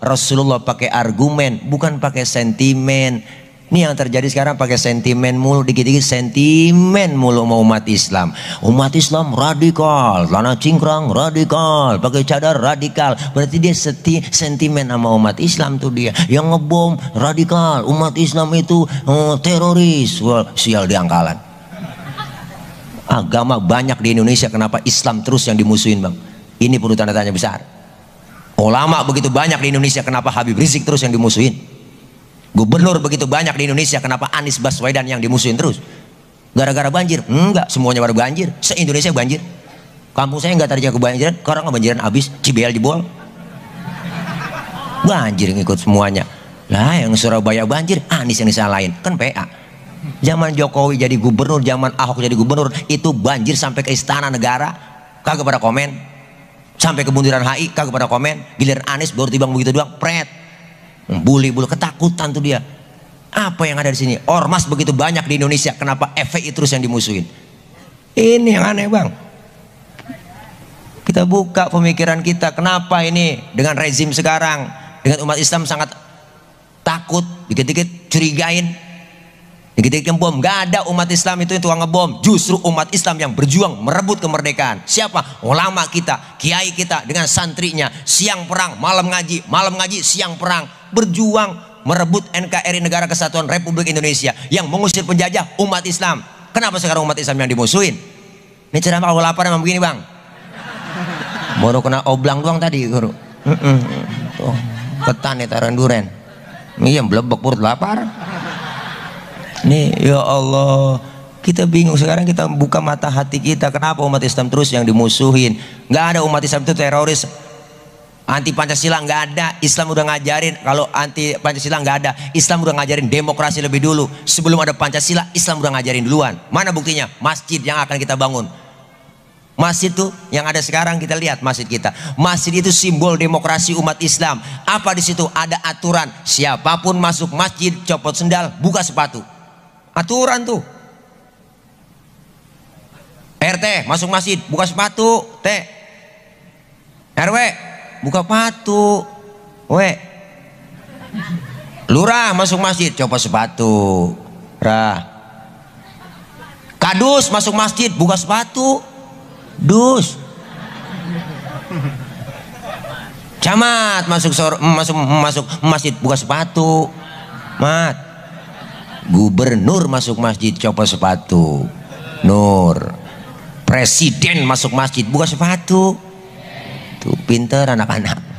Rasulullah pakai argumen, bukan pakai sentimen. Ini yang terjadi sekarang pakai sentimen mulu, dikit-dikit sentimen mulu mau umat Islam. Umat Islam radikal, tanah cingkrang radikal, pakai cadar radikal. Berarti dia seti, sentimen sama umat Islam tuh dia. Yang ngebom radikal, umat Islam itu uh, teroris. Well, sial diangkalan. Agama banyak di Indonesia, kenapa Islam terus yang dimusuhin bang? Ini perlu tanda tanya besar. Ulama begitu banyak di Indonesia, kenapa Habib Rizik terus yang dimusuhin? Gubernur begitu banyak di Indonesia, kenapa Anies Baswedan yang dimusuhin terus? Gara-gara banjir? Enggak, semuanya baru banjir. Se-Indonesia banjir. Kampung saya enggak terjadi kebanjiran, karena kebanjiran habis, Cibel dibuang. Banjir ngikut semuanya. Lah yang Surabaya banjir, Anies yang disalahin. Kan PA. Zaman Jokowi jadi gubernur, zaman Ahok jadi gubernur, itu banjir sampai ke istana negara. Kagak pada komen sampai ke bundaran HI kagak pada komen giliran Anies baru tiba begitu doang pret bully bully ketakutan tuh dia apa yang ada di sini ormas begitu banyak di Indonesia kenapa FPI terus yang dimusuhin ini yang aneh bang kita buka pemikiran kita kenapa ini dengan rezim sekarang dengan umat Islam sangat takut dikit-dikit curigain yang kita bom, nggak ada umat Islam itu yang tukang ngebom. Justru umat Islam yang berjuang merebut kemerdekaan. Siapa? Ulama kita, kiai kita dengan santrinya. Siang perang, malam ngaji, malam ngaji, siang perang. Berjuang merebut NKRI Negara Kesatuan Republik Indonesia yang mengusir penjajah umat Islam. Kenapa sekarang umat Islam yang dimusuhin? Ini ceramah kalau lapar memang begini bang. Baru kena oblang doang tadi guru. Tuh, petan nih taruhan duren. Iya, belebek perut lapar. Nih ya Allah kita bingung sekarang kita buka mata hati kita kenapa umat Islam terus yang dimusuhin Gak ada umat Islam itu teroris anti Pancasila nggak ada Islam udah ngajarin kalau anti Pancasila nggak ada Islam udah ngajarin demokrasi lebih dulu sebelum ada Pancasila Islam udah ngajarin duluan mana buktinya masjid yang akan kita bangun Masjid tuh yang ada sekarang kita lihat masjid kita. Masjid itu simbol demokrasi umat Islam. Apa di situ? Ada aturan. Siapapun masuk masjid, copot sendal, buka sepatu. Aturan tuh. RT masuk masjid buka sepatu, T. RW buka sepatu, W. Lurah masuk masjid coba sepatu, Rah. Kadus masuk masjid buka sepatu, Dus. Camat masuk sor, masuk masuk masjid buka sepatu, Mat gubernur masuk masjid copot sepatu Nur presiden masuk masjid buka sepatu tuh pinter anak-anak